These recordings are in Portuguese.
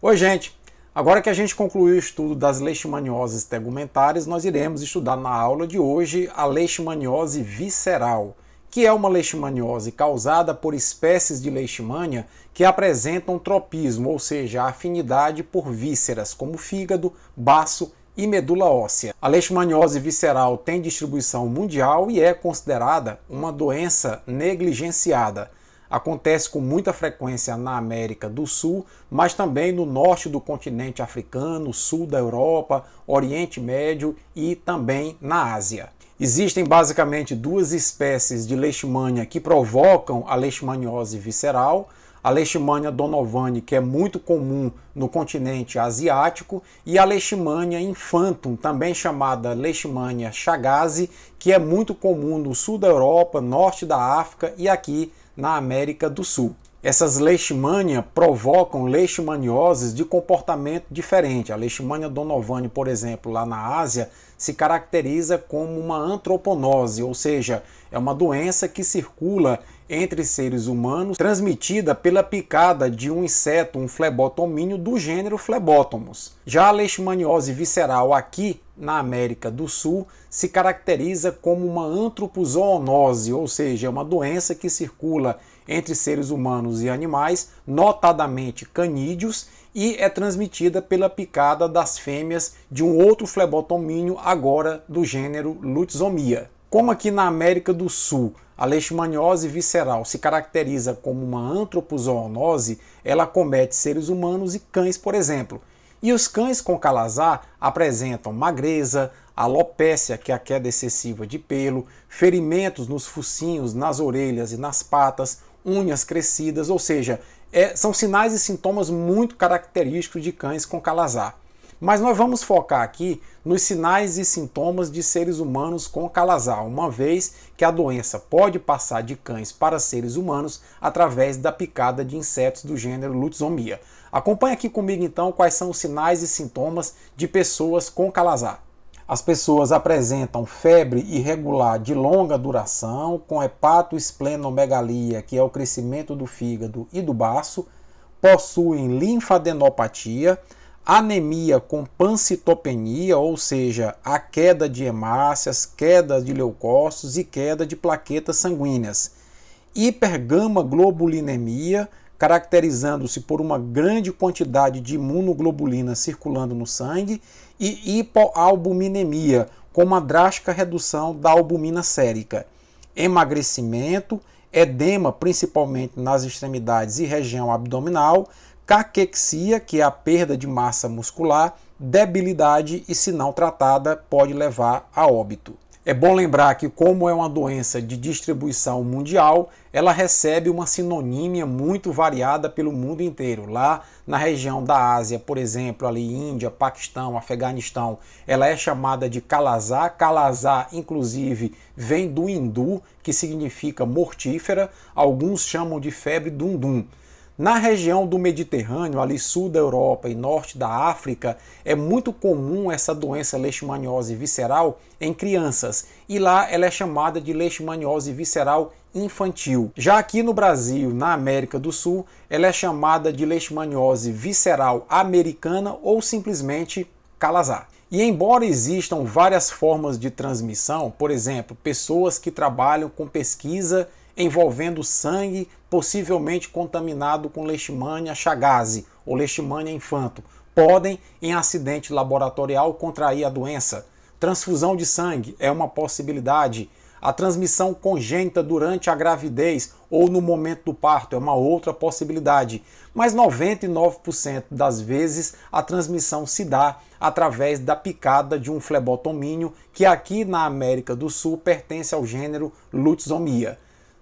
Oi, gente! Agora que a gente concluiu o estudo das leishmaniose tegumentares, nós iremos estudar na aula de hoje a leishmaniose visceral, que é uma leishmaniose causada por espécies de leishmania que apresentam tropismo, ou seja, afinidade por vísceras, como fígado, baço e medula óssea. A leishmaniose visceral tem distribuição mundial e é considerada uma doença negligenciada acontece com muita frequência na América do Sul, mas também no norte do continente africano, sul da Europa, Oriente Médio e também na Ásia. Existem basicamente duas espécies de leishmania que provocam a leishmaniose visceral, a leishmania donovani, que é muito comum no continente asiático, e a leishmania infantum, também chamada leishmania chagasi, que é muito comum no sul da Europa, norte da África e aqui na América do Sul. Essas leishmania provocam leishmanioses de comportamento diferente. A leishmania donovani, por exemplo, lá na Ásia, se caracteriza como uma antroponose, ou seja, é uma doença que circula entre seres humanos, transmitida pela picada de um inseto, um flebotomínio do gênero Flebotomus. Já a leishmaniose visceral aqui na América do Sul se caracteriza como uma antropozoonose, ou seja, é uma doença que circula entre seres humanos e animais, notadamente canídeos, e é transmitida pela picada das fêmeas de um outro flebotomínio, agora do gênero Lutzomia. Como aqui na América do Sul a leishmaniose visceral se caracteriza como uma antropozoonose, ela comete seres humanos e cães, por exemplo. E os cães com calazar apresentam magreza, alopécia, que é a queda excessiva de pelo, ferimentos nos focinhos, nas orelhas e nas patas, unhas crescidas, ou seja, é, são sinais e sintomas muito característicos de cães com calazar. Mas nós vamos focar aqui nos sinais e sintomas de seres humanos com calazar, uma vez que a doença pode passar de cães para seres humanos através da picada de insetos do gênero lutzomia. Acompanhe aqui comigo então quais são os sinais e sintomas de pessoas com calazar. As pessoas apresentam febre irregular de longa duração, com hepatoesplenomegalia, que é o crescimento do fígado e do baço, possuem linfadenopatia, anemia com pancitopenia, ou seja, a queda de hemácias, queda de leucócitos e queda de plaquetas sanguíneas. Hipergama globulinemia, caracterizando-se por uma grande quantidade de imunoglobulina circulando no sangue e hipoalbuminemia, com uma drástica redução da albumina sérica, emagrecimento, edema principalmente nas extremidades e região abdominal, caquexia, que é a perda de massa muscular, debilidade e, se não tratada, pode levar a óbito. É bom lembrar que, como é uma doença de distribuição mundial, ela recebe uma sinonímia muito variada pelo mundo inteiro. Lá na região da Ásia, por exemplo, ali Índia, Paquistão, Afeganistão, ela é chamada de calazar. Calazar, inclusive, vem do hindu, que significa mortífera. Alguns chamam de febre dundum. Na região do Mediterrâneo, ali sul da Europa e norte da África, é muito comum essa doença leishmaniose visceral em crianças, e lá ela é chamada de leishmaniose visceral infantil. Já aqui no Brasil, na América do Sul, ela é chamada de leishmaniose visceral americana ou simplesmente calazar. E embora existam várias formas de transmissão, por exemplo, pessoas que trabalham com pesquisa envolvendo sangue possivelmente contaminado com Leishmania chagase ou Leishmania infanto, podem, em acidente laboratorial, contrair a doença. Transfusão de sangue é uma possibilidade. A transmissão congênita durante a gravidez ou no momento do parto é uma outra possibilidade, mas 99% das vezes a transmissão se dá através da picada de um flebotomínio, que aqui na América do Sul pertence ao gênero Lutzomia.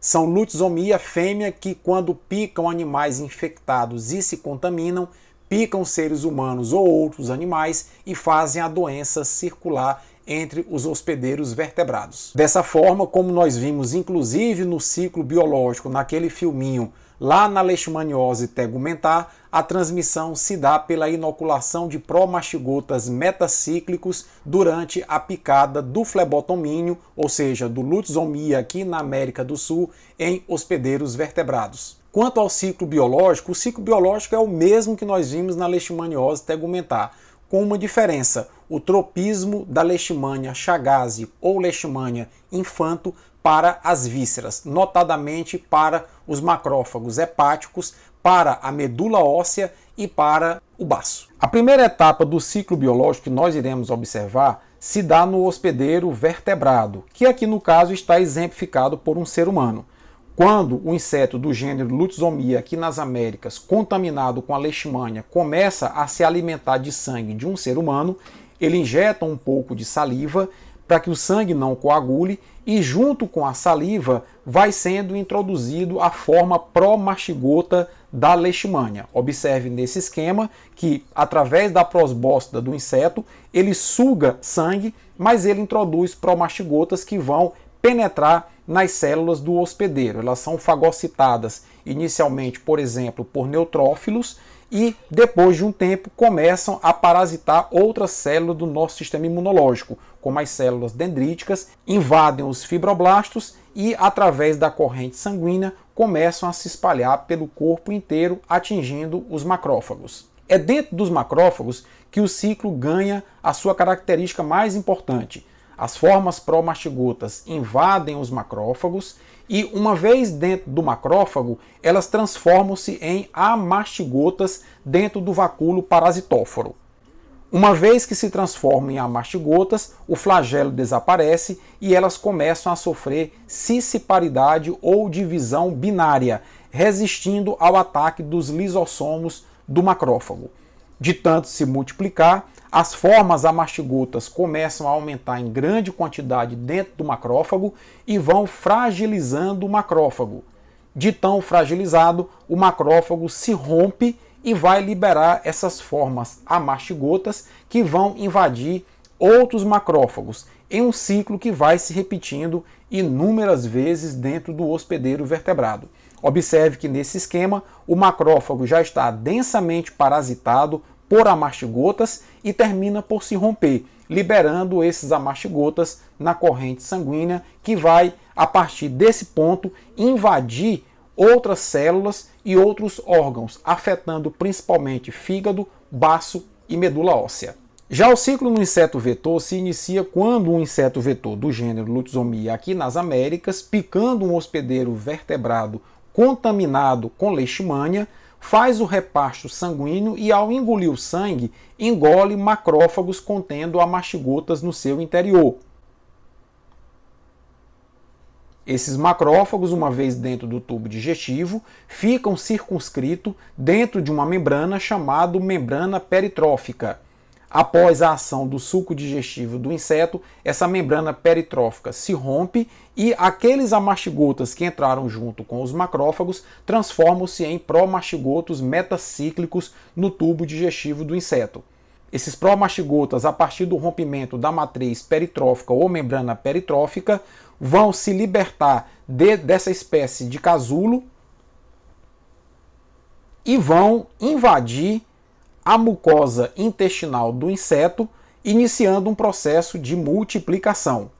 São lutzomia fêmea que, quando picam animais infectados e se contaminam, picam seres humanos ou outros animais e fazem a doença circular entre os hospedeiros vertebrados. Dessa forma, como nós vimos inclusive no ciclo biológico, naquele filminho lá na leishmaniose tegumentar, a transmissão se dá pela inoculação de promastigotas metacíclicos durante a picada do flebotomínio, ou seja, do lutzomia aqui na América do Sul, em hospedeiros vertebrados. Quanto ao ciclo biológico, o ciclo biológico é o mesmo que nós vimos na leishmaniose tegumentar com uma diferença: o tropismo da leishmania chagase ou leishmania infanto para as vísceras, notadamente para os macrófagos hepáticos, para a medula óssea e para o baço. A primeira etapa do ciclo biológico que nós iremos observar se dá no hospedeiro vertebrado, que aqui no caso está exemplificado por um ser humano. Quando o inseto do gênero Lutzomia aqui nas Américas, contaminado com a leishmania, começa a se alimentar de sangue de um ser humano, ele injeta um pouco de saliva para que o sangue não coagule e junto com a saliva vai sendo introduzido a forma pró-mastigota da leishmania. Observe nesse esquema que através da prosbóscida do inseto, ele suga sangue, mas ele introduz pró-mastigotas que vão penetrar nas células do hospedeiro. Elas são fagocitadas inicialmente, por exemplo, por neutrófilos e depois de um tempo começam a parasitar outras células do nosso sistema imunológico, como as células dendríticas, invadem os fibroblastos e através da corrente sanguínea começam a se espalhar pelo corpo inteiro, atingindo os macrófagos. É dentro dos macrófagos que o ciclo ganha a sua característica mais importante, as formas promastigotas invadem os macrófagos e, uma vez dentro do macrófago, elas transformam-se em amastigotas dentro do vacúolo parasitóforo. Uma vez que se transformam em amastigotas, o flagelo desaparece e elas começam a sofrer ciciparidade ou divisão binária, resistindo ao ataque dos lisossomos do macrófago. De tanto se multiplicar, as formas amastigotas começam a aumentar em grande quantidade dentro do macrófago e vão fragilizando o macrófago. De tão fragilizado, o macrófago se rompe e vai liberar essas formas amastigotas que vão invadir outros macrófagos em um ciclo que vai se repetindo inúmeras vezes dentro do hospedeiro vertebrado. Observe que nesse esquema o macrófago já está densamente parasitado por amastigotas e termina por se romper, liberando esses amastigotas na corrente sanguínea que vai, a partir desse ponto, invadir outras células e outros órgãos, afetando principalmente fígado, baço e medula óssea. Já o ciclo no inseto vetor se inicia quando um inseto vetor do gênero Lutzomia aqui nas Américas, picando um hospedeiro vertebrado contaminado com leishmania, faz o repasto sanguíneo e, ao engolir o sangue, engole macrófagos contendo amastigotas no seu interior. Esses macrófagos, uma vez dentro do tubo digestivo, ficam circunscritos dentro de uma membrana chamada membrana peritrófica. Após a ação do suco digestivo do inseto, essa membrana peritrófica se rompe e aqueles amastigotas que entraram junto com os macrófagos transformam-se em promastigotos metacíclicos no tubo digestivo do inseto. Esses promastigotas, a partir do rompimento da matriz peritrófica ou membrana peritrófica, vão se libertar de, dessa espécie de casulo e vão invadir a mucosa intestinal do inseto, iniciando um processo de multiplicação.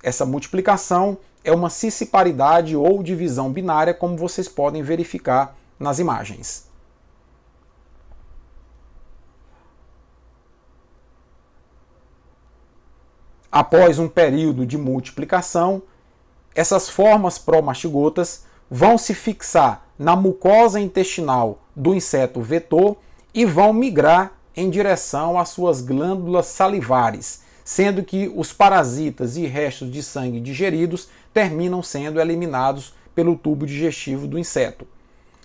Essa multiplicação é uma ciciparidade ou divisão binária, como vocês podem verificar nas imagens. Após um período de multiplicação, essas formas promastigotas vão se fixar na mucosa intestinal do inseto vetor e vão migrar em direção às suas glândulas salivares, sendo que os parasitas e restos de sangue digeridos terminam sendo eliminados pelo tubo digestivo do inseto.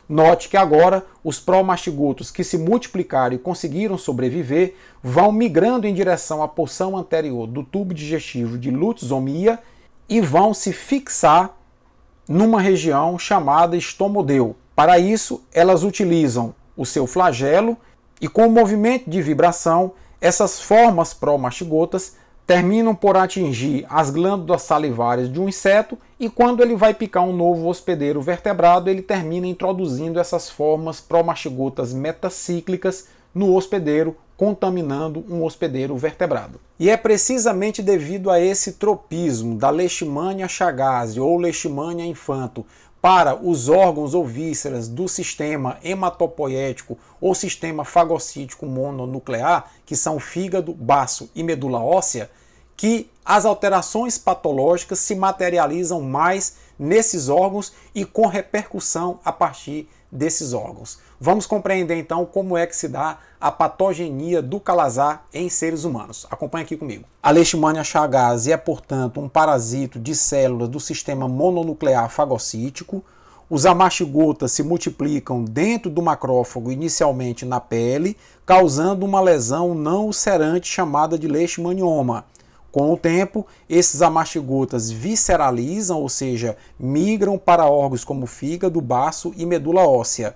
Note que agora os promastigotos que se multiplicaram e conseguiram sobreviver vão migrando em direção à porção anterior do tubo digestivo de lutzomia e vão se fixar numa região chamada estomodeu. Para isso, elas utilizam o seu flagelo e com o movimento de vibração, essas formas pró-mastigotas terminam por atingir as glândulas salivares de um inseto e quando ele vai picar um novo hospedeiro vertebrado, ele termina introduzindo essas formas pró-mastigotas metacíclicas no hospedeiro, contaminando um hospedeiro vertebrado. E é precisamente devido a esse tropismo da Leishmania chagas ou Leishmania infanto para os órgãos ou vísceras do sistema hematopoético ou sistema fagocítico mononuclear, que são fígado, baço e medula óssea, que as alterações patológicas se materializam mais nesses órgãos e com repercussão a partir desses órgãos. Vamos compreender então como é que se dá a patogenia do calazar em seres humanos. Acompanhe aqui comigo. A Leishmania chagas é, portanto, um parasito de células do sistema mononuclear fagocítico. Os amastigotas se multiplicam dentro do macrófago, inicialmente na pele, causando uma lesão não ulcerante chamada de leishmanioma com o tempo, esses amastigutas visceralizam, ou seja, migram para órgãos como fígado, baço e medula óssea.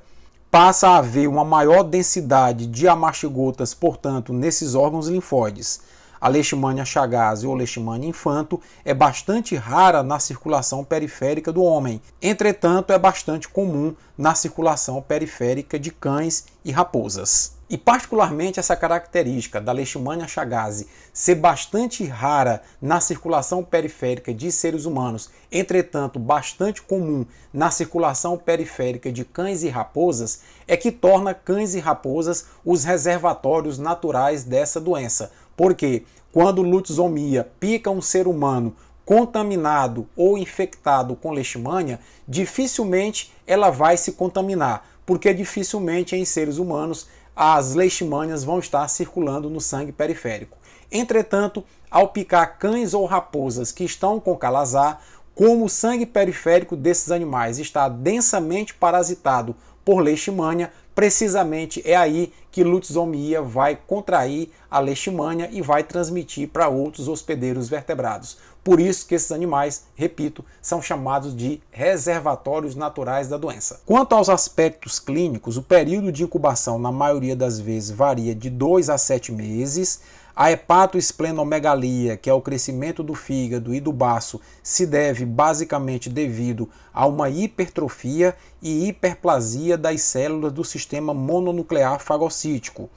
Passa a haver uma maior densidade de amastigutas, portanto, nesses órgãos linfóides. A leishmania chagas ou leishmania infanto é bastante rara na circulação periférica do homem. Entretanto, é bastante comum na circulação periférica de cães e raposas. E particularmente essa característica da leishmania chagasse ser bastante rara na circulação periférica de seres humanos, entretanto bastante comum na circulação periférica de cães e raposas, é que torna cães e raposas os reservatórios naturais dessa doença. Porque quando lutzomia pica um ser humano contaminado ou infectado com leishmania, dificilmente ela vai se contaminar, porque dificilmente em seres humanos as leishmanias vão estar circulando no sangue periférico. Entretanto, ao picar cães ou raposas que estão com calazar, como o sangue periférico desses animais está densamente parasitado por leishmania, precisamente é aí que lutzomia vai contrair a leishmania e vai transmitir para outros hospedeiros vertebrados. Por isso que esses animais, repito, são chamados de reservatórios naturais da doença. Quanto aos aspectos clínicos, o período de incubação na maioria das vezes varia de 2 a 7 meses. A hepatoesplenomegalia, que é o crescimento do fígado e do baço, se deve basicamente devido a uma hipertrofia e hiperplasia das células do sistema mononuclear fagocítico.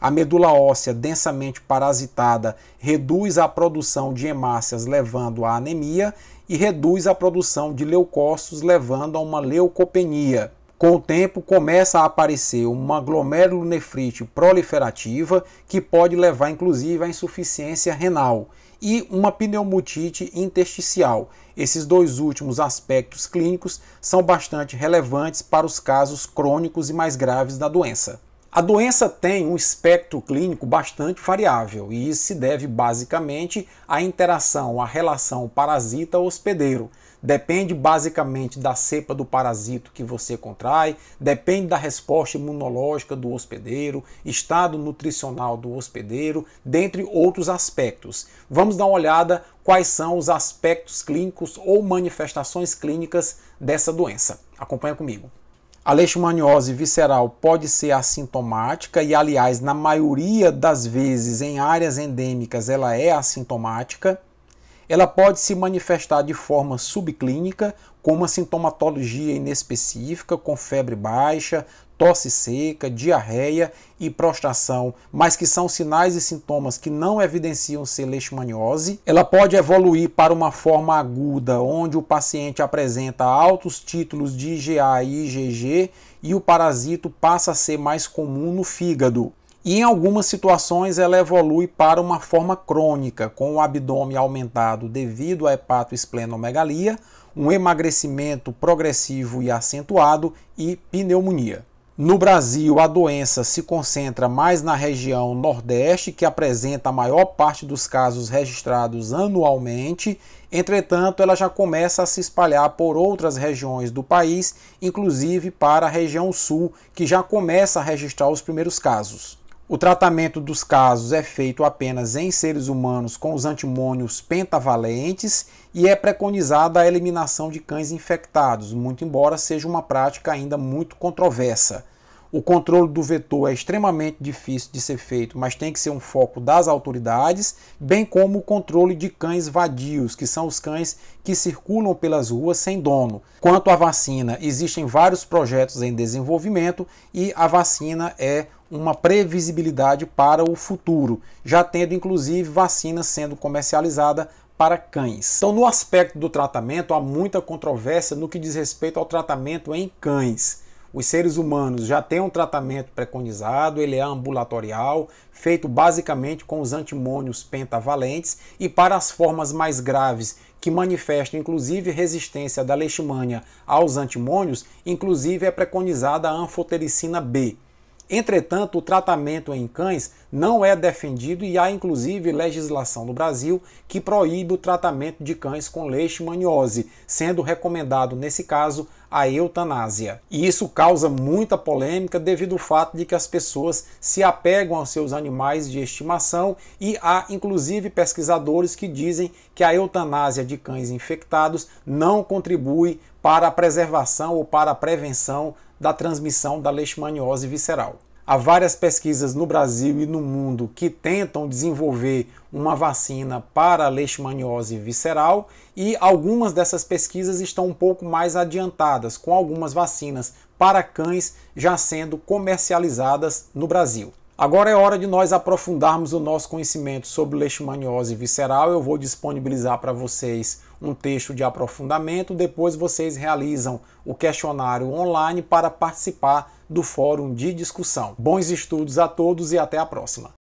A medula óssea densamente parasitada reduz a produção de hemácias, levando à anemia, e reduz a produção de leucócitos, levando a uma leucopenia. Com o tempo, começa a aparecer uma glomerulonefrite proliferativa, que pode levar inclusive à insuficiência renal e uma pneumotite intersticial. Esses dois últimos aspectos clínicos são bastante relevantes para os casos crônicos e mais graves da doença. A doença tem um espectro clínico bastante variável e isso se deve basicamente à interação, à relação parasita-hospedeiro. Depende basicamente da cepa do parasito que você contrai, depende da resposta imunológica do hospedeiro, estado nutricional do hospedeiro, dentre outros aspectos. Vamos dar uma olhada quais são os aspectos clínicos ou manifestações clínicas dessa doença. Acompanha comigo. A leishmaniose visceral pode ser assintomática e, aliás, na maioria das vezes em áreas endêmicas ela é assintomática. Ela pode se manifestar de forma subclínica, com uma sintomatologia inespecífica, com febre baixa, tosse seca, diarreia e prostração, mas que são sinais e sintomas que não evidenciam ser leishmaniose. Ela pode evoluir para uma forma aguda, onde o paciente apresenta altos títulos de IgA e IgG e o parasito passa a ser mais comum no fígado. E em algumas situações ela evolui para uma forma crônica, com o abdômen aumentado devido à hepatoesplenomegalia, um emagrecimento progressivo e acentuado e pneumonia. No Brasil, a doença se concentra mais na região Nordeste, que apresenta a maior parte dos casos registrados anualmente. Entretanto, ela já começa a se espalhar por outras regiões do país, inclusive para a região Sul, que já começa a registrar os primeiros casos. O tratamento dos casos é feito apenas em seres humanos com os antimônios pentavalentes e é preconizada a eliminação de cães infectados, muito embora seja uma prática ainda muito controversa. O controle do vetor é extremamente difícil de ser feito, mas tem que ser um foco das autoridades, bem como o controle de cães vadios, que são os cães que circulam pelas ruas sem dono. Quanto à vacina, existem vários projetos em desenvolvimento e a vacina é uma previsibilidade para o futuro, já tendo inclusive vacina sendo comercializada para cães. Então, no aspecto do tratamento, há muita controvérsia no que diz respeito ao tratamento em cães. Os seres humanos já têm um tratamento preconizado, ele é ambulatorial, feito basicamente com os antimônios pentavalentes e para as formas mais graves, que manifestam inclusive resistência da leishmania aos antimônios, inclusive é preconizada a anfotericina B. Entretanto, o tratamento em cães não é defendido e há inclusive legislação no Brasil que proíbe o tratamento de cães com leishmaniose, sendo recomendado nesse caso a eutanásia. E isso causa muita polêmica devido ao fato de que as pessoas se apegam aos seus animais de estimação e há inclusive pesquisadores que dizem que a eutanásia de cães infectados não contribui para a preservação ou para a prevenção da transmissão da leishmaniose visceral. Há várias pesquisas no Brasil e no mundo que tentam desenvolver uma vacina para a leishmaniose visceral e algumas dessas pesquisas estão um pouco mais adiantadas, com algumas vacinas para cães já sendo comercializadas no Brasil. Agora é hora de nós aprofundarmos o nosso conhecimento sobre leishmaniose visceral. Eu vou disponibilizar para vocês um texto de aprofundamento, depois vocês realizam o questionário online para participar do fórum de discussão. Bons estudos a todos e até a próxima.